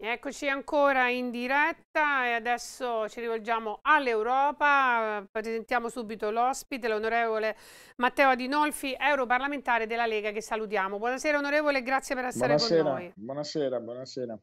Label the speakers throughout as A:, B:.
A: Eccoci ancora in diretta e adesso ci rivolgiamo all'Europa. Presentiamo subito l'ospite, l'onorevole Matteo Adinolfi, europarlamentare della Lega, che salutiamo. Buonasera onorevole, grazie per essere buonasera, con noi.
B: Buonasera, buonasera.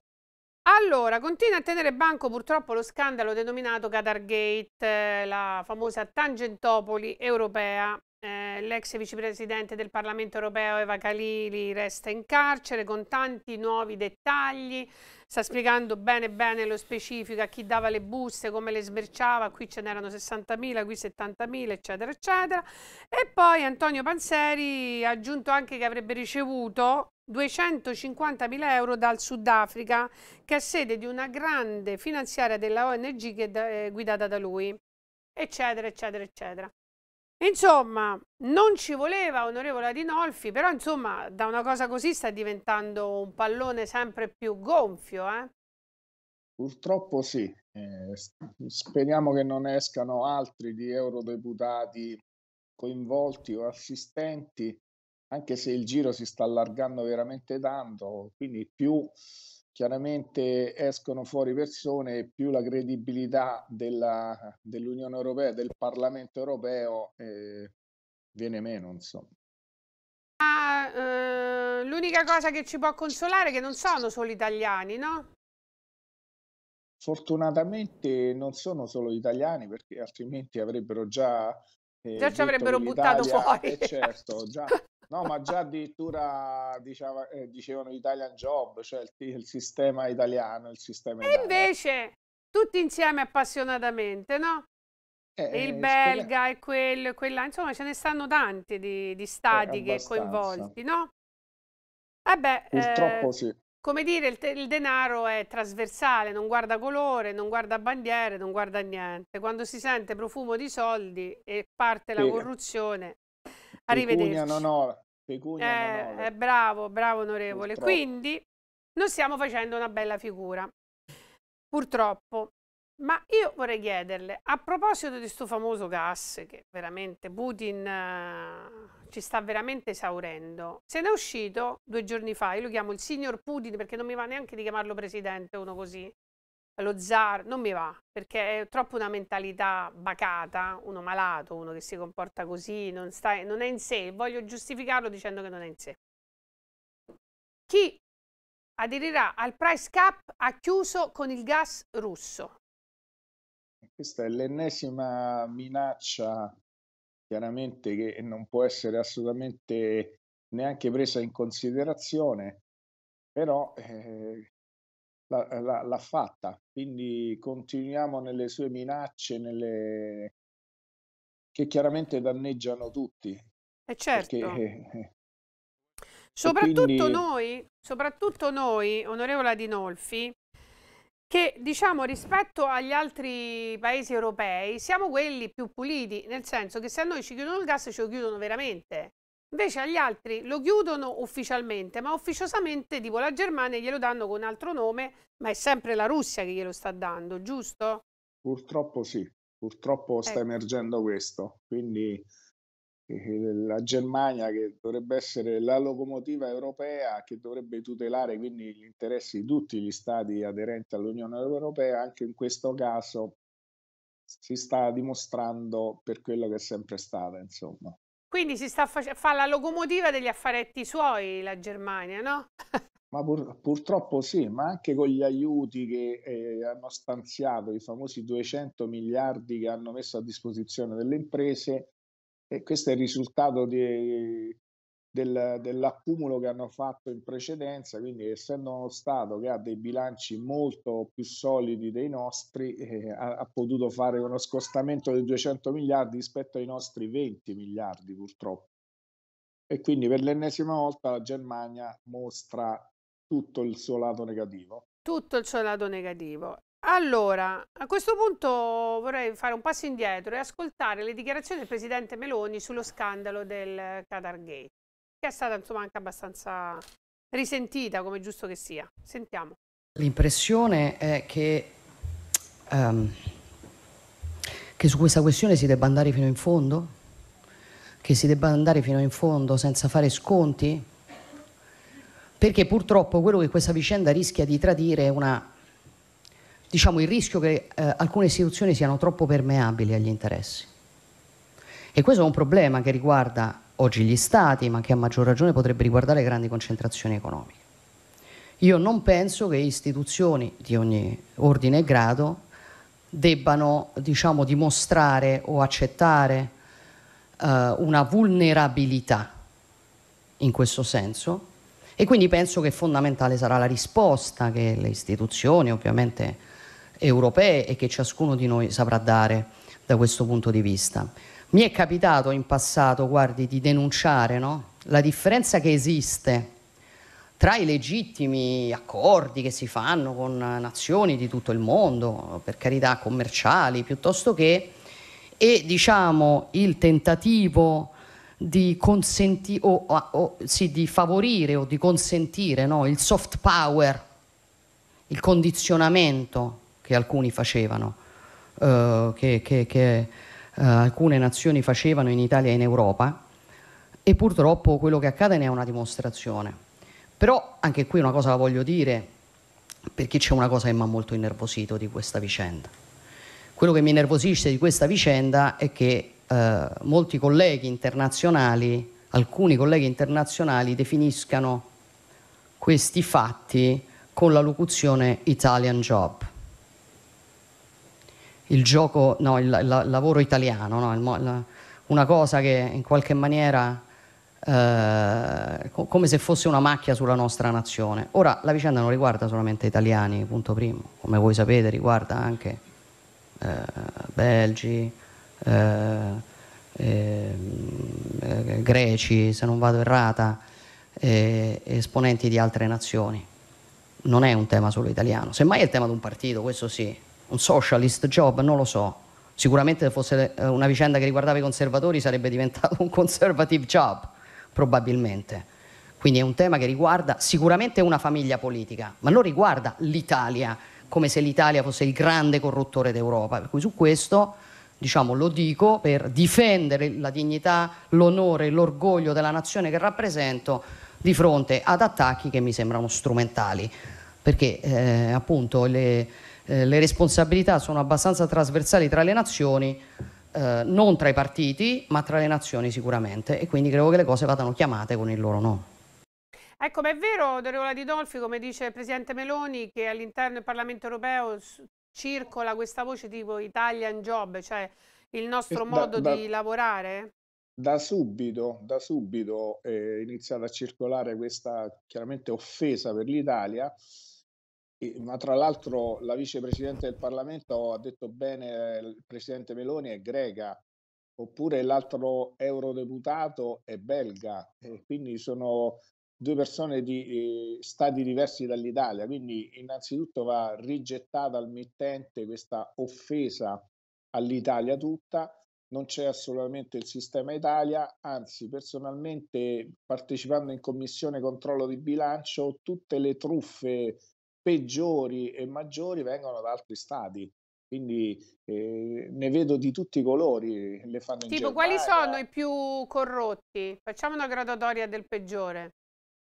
A: Allora, continua a tenere banco purtroppo lo scandalo denominato Qatar Gate, eh, la famosa Tangentopoli europea eh, l'ex vicepresidente del Parlamento europeo Eva Calili resta in carcere con tanti nuovi dettagli, sta spiegando bene bene lo specifico a chi dava le buste, come le smerciava, qui ce n'erano 60.000, qui 70.000 eccetera eccetera e poi Antonio Panzeri ha aggiunto anche che avrebbe ricevuto 250.000 euro dal Sudafrica che è sede di una grande finanziaria della ONG che è eh, guidata da lui eccetera eccetera eccetera Insomma, non ci voleva onorevole Adinolfi, però insomma da una cosa così sta diventando un pallone sempre più gonfio. Eh?
B: Purtroppo sì, eh, speriamo che non escano altri di eurodeputati coinvolti o assistenti, anche se il giro si sta allargando veramente tanto, quindi più chiaramente escono fuori persone e più la credibilità della, dell'Unione Europea, del Parlamento Europeo eh, viene meno, insomma.
A: Ah, eh, l'unica cosa che ci può consolare è che non sono solo italiani, no?
B: Fortunatamente non sono solo italiani perché altrimenti avrebbero già... Eh, già ci avrebbero buttato fuori. Eh, certo, già No, ma già addirittura diceva, eh, dicevano Italian Job, cioè il, il sistema italiano, il sistema E
A: invece tutti insieme appassionatamente, no? Eh, eh il belga e quello e quella, insomma ce ne stanno tanti di, di eh, stati che coinvolti, no? Eh beh, Purtroppo eh, sì. Come dire, il, il, denaro è trasversale, non guarda colore, non guarda bandiere, non guarda niente. Quando si sente profumo di soldi e parte la sì. corruzione, Arrivederci. Pecunia non ora.
B: Pecunia eh, non ora. Eh,
A: bravo, bravo onorevole. Purtroppo. Quindi non stiamo facendo una bella figura, purtroppo. Ma io vorrei chiederle, a proposito di questo famoso gas che veramente Putin eh, ci sta veramente esaurendo, se ne è uscito due giorni fa, io lo chiamo il signor Putin perché non mi va neanche di chiamarlo presidente uno così, lo zar non mi va perché è troppo una mentalità bacata, uno malato, uno che si comporta così, non, sta, non è in sé, voglio giustificarlo dicendo che non è in sé. Chi aderirà al price cap ha chiuso con il gas russo.
B: Questa è l'ennesima minaccia chiaramente che non può essere assolutamente neanche presa in considerazione, però eh, eh, l'ha fatta, quindi continuiamo nelle sue minacce, nelle... che chiaramente danneggiano tutti.
A: Eh, certo. E certo. Perché... Soprattutto, quindi... noi, soprattutto noi, onorevole Adinolfi, che diciamo rispetto agli altri paesi europei siamo quelli più puliti, nel senso che se a noi ci chiudono il gas ce lo chiudono veramente. Invece agli altri lo chiudono ufficialmente, ma ufficiosamente tipo la Germania glielo danno con altro nome, ma è sempre la Russia che glielo sta dando, giusto?
B: Purtroppo sì, purtroppo eh. sta emergendo questo, quindi eh, la Germania che dovrebbe essere la locomotiva europea che dovrebbe tutelare quindi gli interessi di tutti gli stati aderenti all'Unione Europea, anche in questo caso si sta dimostrando per quello che è sempre stata, insomma.
A: Quindi si sta fa la locomotiva degli affaretti suoi la Germania, no?
B: ma pur purtroppo sì, ma anche con gli aiuti che eh, hanno stanziato, i famosi 200 miliardi che hanno messo a disposizione delle imprese, e questo è il risultato di, del, dell'accumulo che hanno fatto in precedenza, quindi essendo uno Stato che ha dei bilanci molto più solidi dei nostri, eh, ha, ha, potuto fare uno scostamento di 200 miliardi rispetto ai nostri 20 miliardi purtroppo. E quindi per l'ennesima volta la Germania mostra tutto il suo lato negativo.
A: Tutto il suo lato negativo. Allora, a questo punto vorrei fare un passo indietro e ascoltare le dichiarazioni del presidente Meloni sullo scandalo del Qatar Gate è stata insomma anche abbastanza risentita come giusto che sia. Sentiamo.
C: L'impressione è che, um, che su questa questione si debba andare fino in fondo, che si debba andare fino in fondo senza fare sconti, perché purtroppo quello che questa vicenda rischia di tradire è una, diciamo, il rischio che eh, alcune istituzioni siano troppo permeabili agli interessi. E questo è un problema che riguarda oggi gli stati, ma che a maggior ragione potrebbe riguardare grandi concentrazioni economiche. Io non penso che istituzioni di ogni ordine e grado debbano diciamo, dimostrare o accettare eh, una vulnerabilità in questo senso e quindi penso che fondamentale sarà la risposta che le istituzioni ovviamente europee e che ciascuno di noi saprà dare da questo punto di vista. Mi è capitato in passato, guardi, di denunciare no? la differenza che esiste tra i legittimi accordi che si fanno con nazioni di tutto il mondo, per carità commerciali piuttosto che, e diciamo il tentativo di, consenti- o, o, sì, di favorire o di consentire no? il soft power, il condizionamento che alcuni facevano, eh, che, che, che eh, alcune nazioni facevano in Italia e in Europa e purtroppo quello che accade ne è una dimostrazione. Però anche qui una cosa la voglio dire perché c'è una cosa che mi ha molto innervosito di questa vicenda. Quello che mi innervosisce di questa vicenda è che eh, molti colleghi internazionali, alcuni colleghi internazionali definiscano questi fatti con la locuzione Italian Job il gioco, no, il, il, lavoro italiano, no? il, la, una cosa che in qualche maniera eh, co- come se fosse una macchia sulla nostra nazione. Ora la vicenda non riguarda solamente italiani, punto primo, come voi sapete riguarda anche eh, belgi, eh, ehm, eh greci, se non vado errata, esponenti di altre nazioni. Non è un tema solo italiano, semmai è il tema di un partito, questo sì, un socialist job, non lo so. Sicuramente se fosse eh, una vicenda che riguardava i conservatori sarebbe diventato un conservative job, probabilmente. Quindi è un tema che riguarda sicuramente una famiglia politica, ma non riguarda l'Italia come se l'Italia fosse il grande corruttore d'Europa. Per cui su questo diciamo, lo dico per difendere la dignità, l'onore, l'orgoglio della nazione che rappresento di fronte ad attacchi che mi sembrano strumentali, perché eh, appunto le, eh, le responsabilità sono abbastanza trasversali tra le nazioni, eh, non tra i partiti, ma tra le nazioni sicuramente, e quindi credo che le cose vadano chiamate con il loro nome.
A: Ecco, ma è vero, onorevole Di Dolfi, come dice il Presidente Meloni, che all'interno del Parlamento europeo circola questa voce tipo Italian Job, cioè il nostro eh, da, modo da, di lavorare?
B: Da subito, da subito è iniziata a circolare questa chiaramente offesa per l'Italia ma tra l'altro la vicepresidente del Parlamento ha detto bene il presidente Meloni è greca, oppure l'altro eurodeputato è belga, quindi sono due persone di eh, stati diversi dall'Italia, quindi innanzitutto va rigettata al mittente questa offesa all'Italia tutta, non c'è assolutamente il sistema Italia, anzi personalmente partecipando in commissione controllo di bilancio tutte le truffe peggiori e maggiori vengono da altri stati. Quindi eh, ne vedo di tutti i colori. Le fanno tipo, Germania. quali
A: sono i più corrotti? Facciamo una gradatoria del peggiore.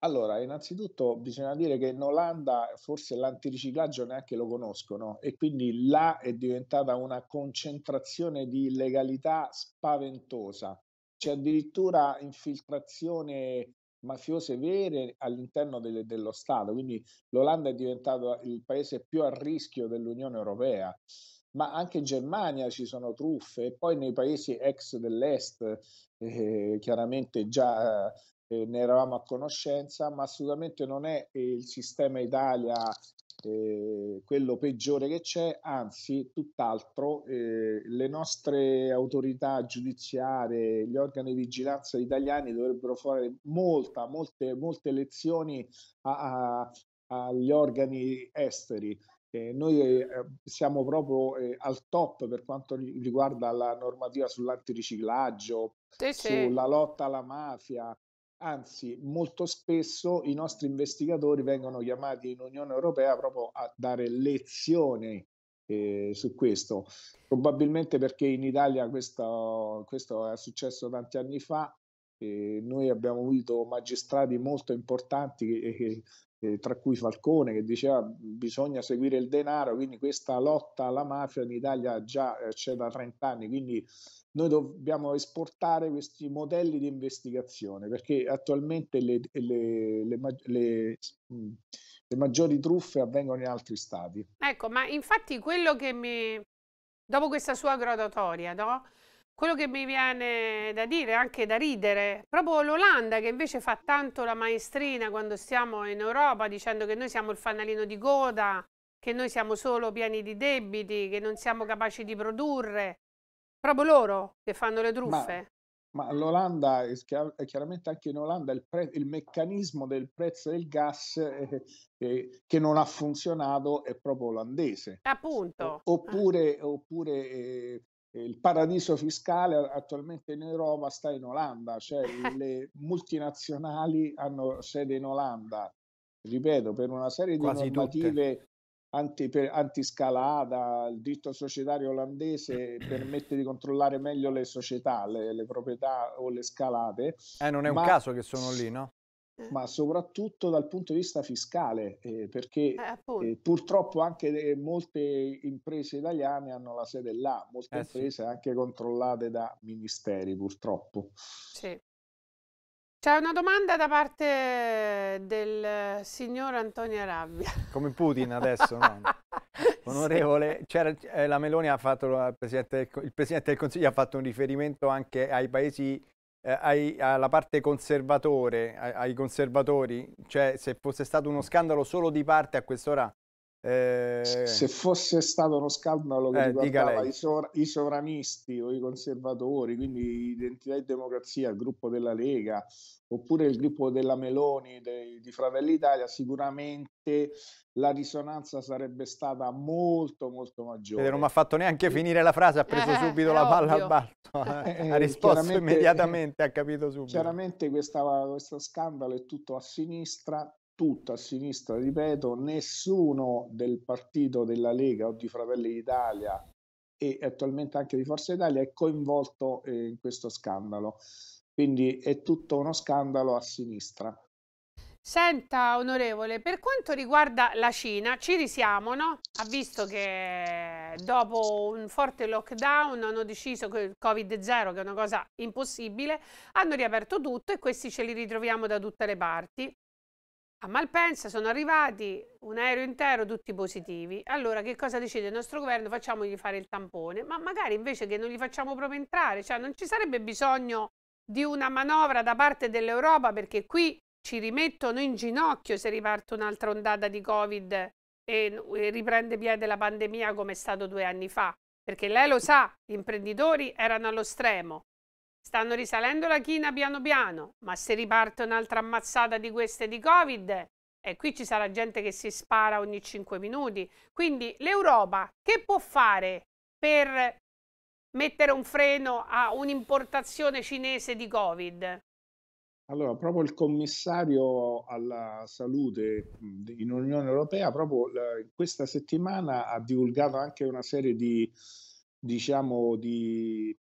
B: Allora, innanzitutto bisogna dire che in Olanda forse l'antiriciclaggio neanche lo conoscono e quindi là è diventata una concentrazione di illegalità spaventosa. C'è addirittura infiltrazione mafiose vere all'interno delle, dello Stato, quindi l'Olanda è diventato il paese più a rischio dell'Unione Europea, ma anche in Germania ci sono truffe e poi nei paesi ex dell'Est eh, chiaramente già eh, ne eravamo a conoscenza, ma assolutamente non è il sistema Italia eh, quello peggiore che c'è, anzi tutt'altro, eh, le nostre autorità giudiziarie, gli organi di vigilanza italiani dovrebbero fare molta, molte, molte lezioni a, a, agli organi esteri. Eh, noi eh, siamo proprio eh, al top per quanto riguarda la normativa sull'antiriciclaggio, sì, sì. sulla lotta alla mafia, Anzi, molto spesso i nostri investigatori vengono chiamati in Unione Europea proprio a dare lezioni eh, su questo. Probabilmente perché in Italia questo, questo è successo tanti anni fa, eh, noi abbiamo avuto magistrati molto importanti che, eh, che eh, tra cui Falcone che diceva bisogna seguire il denaro, quindi questa lotta alla mafia in Italia già eh, c'è da 30 anni, quindi noi dobbiamo esportare questi modelli di investigazione perché attualmente le, le, le, mm, le maggiori truffe avvengono in altri stati.
A: Ecco, ma infatti quello che mi... dopo questa sua gradatoria, no? quello che mi viene da dire, anche da ridere, proprio l'Olanda che invece fa tanto la maestrina quando stiamo in Europa dicendo che noi siamo il fanalino di coda, che noi siamo solo pieni di debiti, che non siamo capaci di produrre, proprio loro che fanno le truffe. Ma...
B: Ma l'Olanda, chiaramente anche in Olanda, il, pre, il, meccanismo del prezzo del gas eh, eh, che non ha funzionato è proprio olandese.
A: Appunto.
B: Oppure, oppure eh, il paradiso fiscale attualmente in Europa sta in Olanda, cioè le multinazionali hanno sede in Olanda, ripeto, per una serie di Quasi normative anti, per, antiscalada, il diritto societario olandese permette di controllare meglio le società, le, le proprietà o le scalate. Eh, non è un caso che sono lì, no? Eh. ma soprattutto dal punto di vista fiscale, eh, perché
A: eh, eh
B: purtroppo anche eh, molte imprese italiane hanno la sede là, molte eh, imprese sì. anche controllate da ministeri purtroppo.
A: Sì. C'è una domanda da parte del signor Antonio Rabbia.
B: Come Putin adesso, no? Onorevole, la Meloni ha fatto, il presidente, il presidente del Consiglio ha fatto un riferimento anche ai paesi eh, ai, alla parte conservatore, ai, ai conservatori, cioè se fosse stato uno scandalo solo di parte a quest'ora eh, se fosse stato uno scandalo che eh, riguardava i, sovra- i, sovranisti o i conservatori, quindi Identità e Democrazia, il gruppo della Lega oppure il gruppo della Meloni dei, di Fratelli Italia, sicuramente la risonanza sarebbe stata molto molto maggiore. non mi ha fatto neanche finire la frase, ha preso eh, subito la palla al balzo, eh. Eh, ha risposto immediatamente, ha capito subito. Chiaramente questa, questo scandalo è tutto a sinistra, tutta a sinistra, ripeto, nessuno del partito della Lega o di Fratelli d'Italia e attualmente anche di Forza Italia è coinvolto eh, in questo scandalo. Quindi è tutto uno scandalo a sinistra.
A: Senta, onorevole, per quanto riguarda la Cina, ci risiamo, no? Ha visto che dopo un forte lockdown hanno deciso che il Covid-0, che è una cosa impossibile, hanno riaperto tutto e questi ce li ritroviamo da tutte le parti. A Malpensa sono arrivati un aereo intero, tutti positivi. Allora, che cosa decide il nostro governo? Facciamogli fare il tampone, ma magari invece che non li facciamo proprio entrare, cioè non ci sarebbe bisogno di una manovra da parte dell'Europa perché qui ci rimettono in ginocchio se riparte un'altra ondata di Covid e, e riprende piede la pandemia come è stato due anni fa. Perché lei lo sa, gli imprenditori erano allo stremo, Stanno risalendo la china piano piano, ma se riparte un'altra ammazzata di queste di Covid, e qui ci sarà gente che si spara ogni 5 minuti. Quindi l'Europa che può fare per mettere un freno a un'importazione cinese di Covid?
B: Allora, proprio il commissario alla salute in Unione Europea, proprio questa settimana ha divulgato anche una serie di, diciamo, di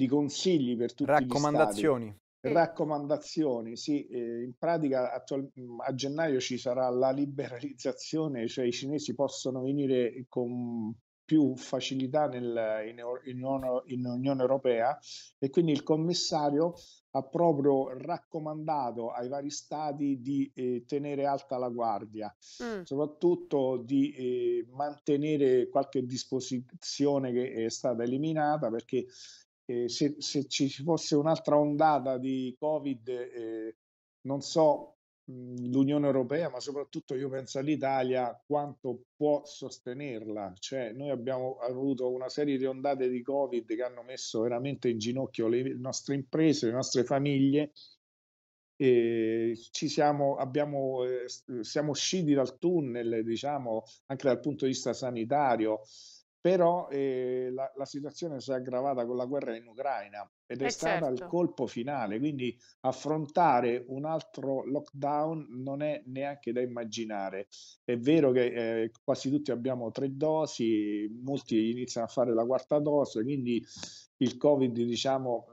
B: di consigli per tutti raccomandazioni. gli stati. Raccomandazioni, sì, eh, in pratica attual- mm, a gennaio ci sarà la liberalizzazione, cioè i cinesi possono venire con più facilità nel, in, in, in Unione Europea e quindi il commissario ha proprio raccomandato ai vari stati di eh, tenere alta la guardia, mm. soprattutto di eh, mantenere qualche disposizione che è stata eliminata perché eh, se, se, ci fosse un'altra ondata di Covid, eh, non so l'Unione Europea, ma soprattutto io penso all'Italia, quanto può sostenerla. Cioè, noi abbiamo avuto una serie di ondate di Covid che hanno messo veramente in ginocchio le, nostre imprese, le nostre famiglie. E ci siamo, abbiamo, eh, siamo usciti dal tunnel, diciamo, anche dal punto di vista sanitario però eh, la, la, situazione si è aggravata con la guerra in Ucraina ed è eh stata certo. il colpo finale, quindi affrontare un altro lockdown non è neanche da immaginare. È vero che eh, quasi tutti abbiamo tre dosi, molti iniziano a fare la quarta dose, quindi il Covid diciamo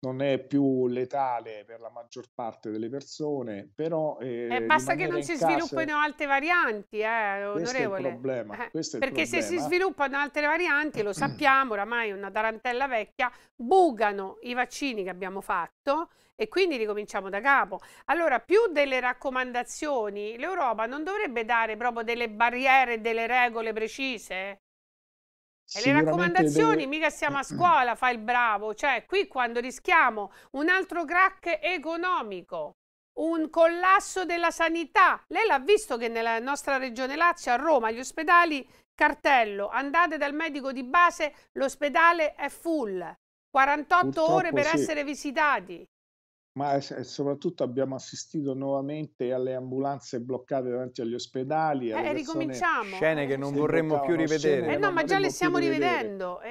B: non è più letale per la maggior parte delle persone, però... Eh, eh, basta che non si casa, sviluppino
A: altre varianti, eh, onorevole. Questo è il Problema, eh, perché se si sviluppano altre varianti, lo sappiamo, oramai è una tarantella vecchia, bugano i vaccini che abbiamo fatto e quindi ricominciamo da capo. Allora, più delle raccomandazioni, l'Europa non dovrebbe dare proprio delle barriere, delle regole precise?
C: E le raccomandazioni, deve... mica
A: siamo a scuola, fai il bravo, cioè qui quando rischiamo un altro crack economico, un collasso della sanità, lei l'ha visto che nella nostra regione Lazio, a Roma, gli ospedali, cartello, andate dal medico di base, l'ospedale è full, 48 Purtroppo ore per sì. essere visitati
B: ma soprattutto abbiamo assistito nuovamente alle ambulanze bloccate davanti agli ospedali. Eh, ricominciamo. Scene che non vorremmo più rivedere. Eh no, ma già le stiamo rivedendo.
A: Eh.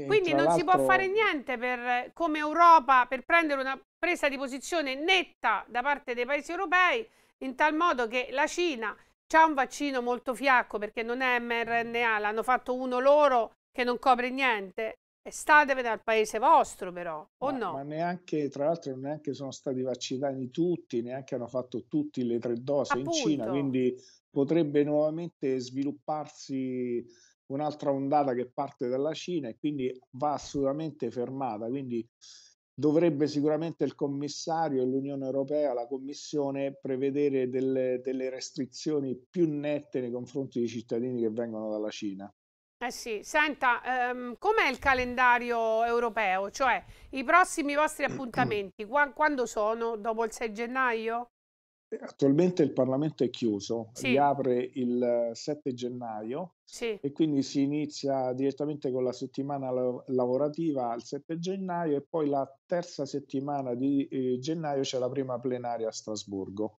A: eh. Quindi non si può fare niente per, come Europa per prendere una presa di posizione netta da parte dei paesi europei, in tal modo che la Cina ha un vaccino molto fiacco perché non è mRNA, l'hanno fatto uno loro che non copre niente e statevene dal paese vostro però, o
B: ma, no? Ma neanche, tra l'altro neanche sono stati vaccinati tutti, neanche hanno fatto tutti le tre dose Appunto. in Cina, quindi potrebbe nuovamente svilupparsi un'altra ondata che parte dalla Cina e quindi va assolutamente fermata. Quindi dovrebbe sicuramente il commissario e l'Unione Europea, la Commissione, prevedere delle, delle restrizioni più nette nei confronti dei cittadini che vengono dalla Cina.
A: Eh sì, senta, ehm, com'è il calendario europeo? Cioè, i prossimi vostri appuntamenti, qua- quando sono? Dopo il 6 gennaio? Eh,
B: attualmente il Parlamento è chiuso, Sì. riapre il 7 eh, gennaio Sì, e quindi si inizia direttamente con la settimana lavorativa il 7 gennaio e poi la terza settimana di eh, gennaio c'è la prima plenaria a Strasburgo.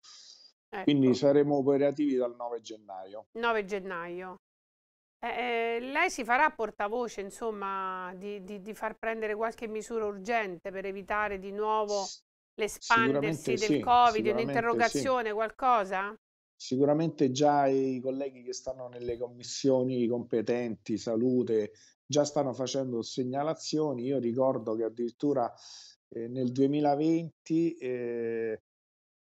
B: Quindi ecco. saremo operativi dal 9 gennaio.
A: 9 gennaio. Eh, eh, lei si farà portavoce, insomma, di, di, di, far prendere qualche misura urgente per evitare di nuovo l'espandersi del sì, Covid, un'interrogazione, sì. qualcosa?
B: Sicuramente già i colleghi che stanno nelle commissioni competenti, salute, già stanno facendo segnalazioni. Io ricordo che addirittura eh, nel 2020 eh,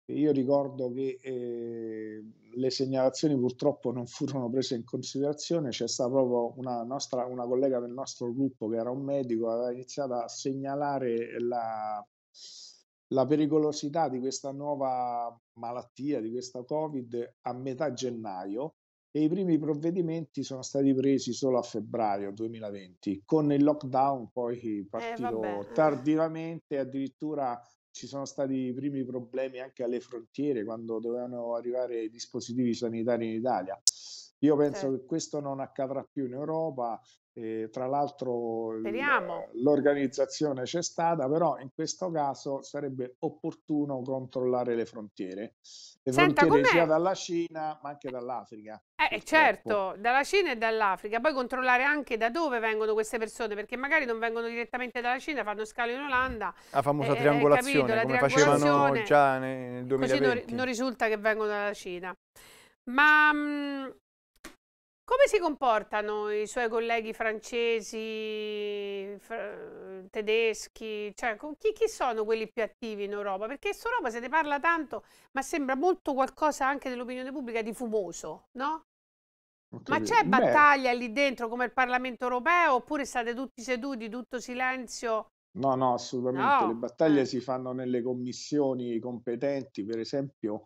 B: io ricordo che eh, le segnalazioni purtroppo non furono prese in considerazione, c'è stata proprio una, nostra, una collega del nostro gruppo che era un medico, aveva iniziato a segnalare la, la pericolosità di questa nuova malattia, di questa Covid, a metà gennaio e i primi provvedimenti sono stati presi solo a febbraio 2020, con il lockdown poi partito eh, tardivamente, addirittura ci sono stati i primi problemi anche alle frontiere quando dovevano arrivare i dispositivi sanitari in Italia. Io penso certo. che questo non accadrà più in Europa, eh, tra l'altro Speriamo. l'organizzazione c'è stata, però in questo caso sarebbe opportuno controllare le frontiere, le Senta, frontiere com'è? sia dalla Cina ma anche dall'Africa.
A: Eh, eh certo, dalla Cina e dall'Africa, poi controllare anche da dove vengono queste persone, perché magari non vengono direttamente dalla Cina, fanno scalo in Olanda. La famosa eh, eh triangolazione, capito, come triangolazione, facevano già
B: nel 2020. Così non, non
A: risulta che vengono dalla Cina. Ma mh, mm, come si comportano i suoi colleghi francesi, fr eh, tedeschi? Cioè, chi, chi, sono quelli più attivi in Europa? Perché su Europa se ne parla tanto, ma sembra molto qualcosa anche dell'opinione pubblica di fumoso, no? Ma c'è battaglia Beh. lì dentro come il Parlamento europeo oppure state tutti seduti, tutto silenzio?
B: No, no, assolutamente. No. Le battaglie eh. si fanno nelle commissioni competenti, per esempio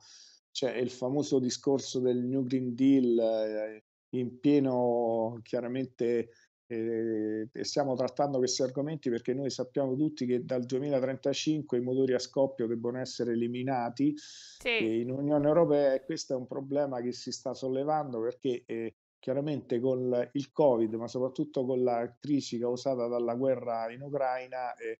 B: c'è il famoso discorso del New Green Deal eh, in pieno chiaramente eh, stiamo trattando questi argomenti perché noi sappiamo tutti che dal 2035 i motori a scoppio debbono essere eliminati
A: sì.
B: in Unione Europea e questo è un problema che si sta sollevando perché eh, chiaramente con il Covid ma soprattutto con la crisi causata dalla guerra in Ucraina eh,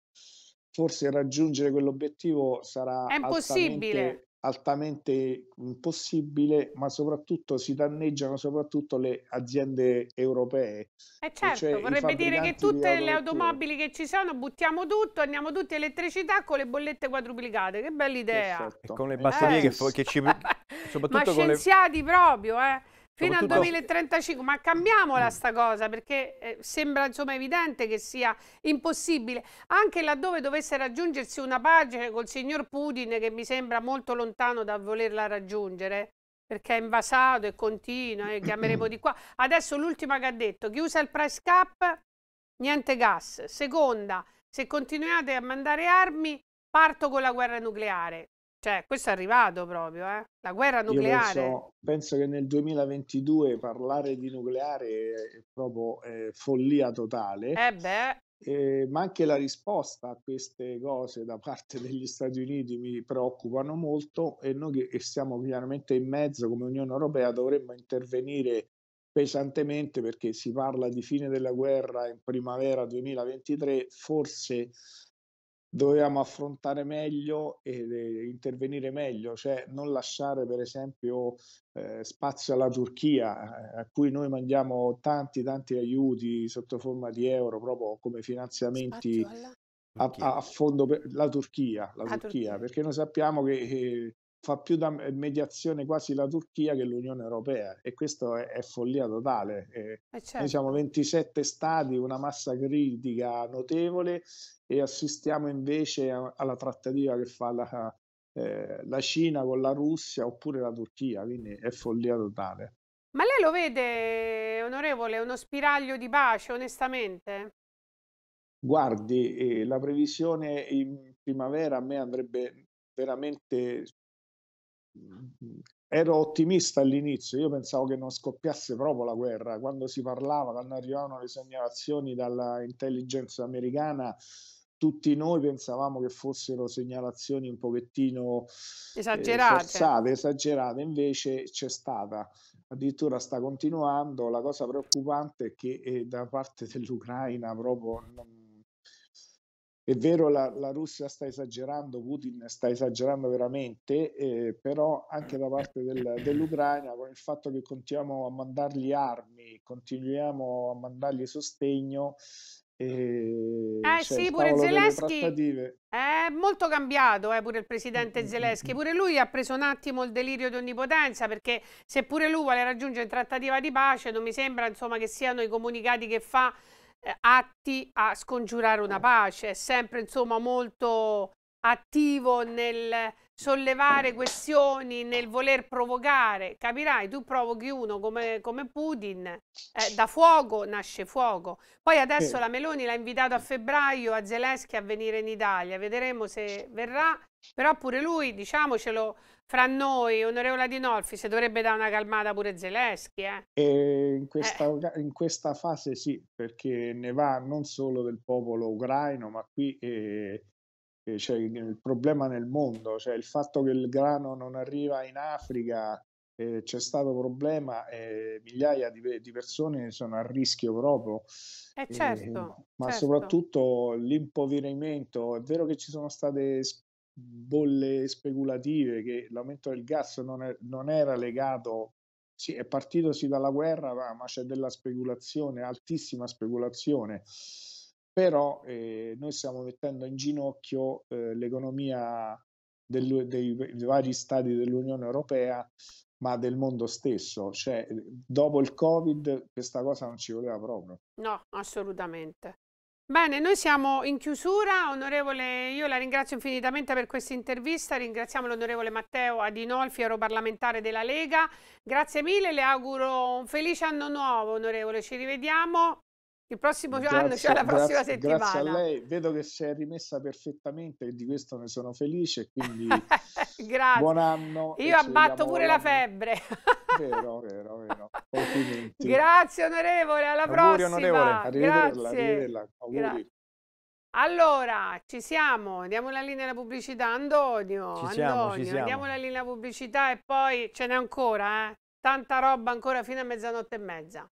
B: forse raggiungere quell'obiettivo sarà è impossibile altamente impossibile, ma soprattutto si danneggiano soprattutto le aziende europee.
A: Eh, e certo, cioè vorrebbe dire che tutte le automobili che ci sono buttiamo tutto, andiamo tutti all'elettricità con le bollette quadruplicate, che bella idea! Perfetto. E con le batterie eh. che,
B: che, ci... soprattutto ma scienziati
A: le... proprio, eh! Fino al 2035, ma cambiamola sta cosa perché eh, sembra insomma evidente che sia impossibile, anche laddove dovesse raggiungersi una pace col signor Putin che mi sembra molto lontano da volerla raggiungere perché è invasato e continua e eh, chiameremo di qua. Adesso l'ultima che ha detto, chiusa il price cap, niente gas. Seconda, se continuate a mandare armi, parto con la guerra nucleare. Cioè, questo è arrivato proprio, eh? La guerra nucleare. Penso,
B: penso, che nel 2022 parlare di nucleare è proprio eh, follia totale. Eh beh. Eh, ma anche la risposta a queste cose da parte degli Stati Uniti mi preoccupano molto e noi che siamo chiaramente in mezzo come Unione Europea dovremmo intervenire pesantemente perché si parla di fine della guerra in primavera 2023, forse dovevamo affrontare meglio e eh, intervenire meglio, cioè non lasciare per esempio eh, spazio alla Turchia, eh, a cui noi mandiamo tanti tanti aiuti sotto forma di euro, proprio come finanziamenti a, a, fondo per la Turchia, la Turchia, Turchia, perché noi sappiamo che, che eh, fa più da mediazione quasi la Turchia che l'Unione Europea e questo è, è follia totale. Eh, eh certo. Noi siamo 27 stati, una massa critica notevole e assistiamo invece a, alla trattativa che fa la, eh, la Cina con la Russia oppure la Turchia, quindi è follia totale.
A: Ma lei lo vede, onorevole, uno spiraglio di pace, onestamente?
B: Guardi, eh, la previsione in primavera a me andrebbe veramente ero ottimista all'inizio, io pensavo che non scoppiasse proprio la guerra, quando si parlava, quando arrivavano le segnalazioni dall'intelligenza americana, tutti noi pensavamo che fossero segnalazioni un pochettino
A: eh, esagerate, eh, forzate,
B: esagerate. invece c'è stata, addirittura sta continuando, la cosa preoccupante è che eh, da parte dell'Ucraina proprio... Non, è vero la, la, Russia sta esagerando, Putin sta esagerando veramente, eh, però anche da parte del, dell'Ucraina con il fatto che continuiamo a mandargli armi, continuiamo a mandargli sostegno. Eh, eh cioè, sì, pure Zelensky
A: è molto cambiato, eh, pure il presidente mm, mm, mm, Zelensky, pure lui ha preso un attimo il delirio di onnipotenza perché se pure lui vuole raggiungere trattativa di pace non mi sembra insomma, che siano i comunicati che fa eh, atti a scongiurare una pace, è sempre insomma molto attivo nel sollevare questioni, nel voler provocare. Capirai, tu provochi uno come, come Putin, eh, da fuoco nasce fuoco. Poi adesso eh. la Meloni l'ha invitato a febbraio a Zelensky a venire in Italia, vedremo se verrà, però pure lui, diciamocelo, fra noi, onorevole Adinolfi, si dovrebbe dare una calmata pure Zelensky. Eh?
B: In, eh. in, questa, fase sì, perché ne va non solo del popolo ucraino, ma qui eh, eh c'è il problema nel mondo, cioè il fatto che il grano non arriva in Africa, eh, c'è stato un problema, eh, migliaia di, di, persone sono a rischio proprio.
A: Certo,
B: ma certo. soprattutto l'impoverimento, è vero che ci sono state bolle speculative che l'aumento del gas non, è, non era legato, sì, è partito sì dalla guerra, ma, ma c'è della speculazione, altissima speculazione però eh, noi stiamo mettendo in ginocchio eh, l'economia del, dei, dei, vari stati dell'Unione Europea, ma del mondo stesso. Cioè, dopo il Covid questa cosa non ci voleva proprio.
A: No, assolutamente. Bene, noi siamo in chiusura, onorevole, io la ringrazio infinitamente per questa intervista, ringraziamo l'onorevole Matteo Adinolfi, europarlamentare della Lega, grazie mille, le auguro un felice anno nuovo, onorevole, ci rivediamo il prossimo grazie, anno, cioè la prossima grazie, settimana. Grazie a lei,
B: vedo che si è rimessa perfettamente e di questo ne sono felice, quindi
A: grazie. buon anno. Io abbatto pure la febbre.
B: vero, vero, vero.
A: Grazie onorevole, alla Auguri, prossima. Onorevole. Arrivederla, arrivederla. Auguri. Allora, ci siamo, diamo la linea alla pubblicità, Antonio, ci siamo, ci siamo. diamo la linea alla pubblicità e poi ce n'è ancora, eh? Tanta roba ancora fino a mezzanotte e mezza.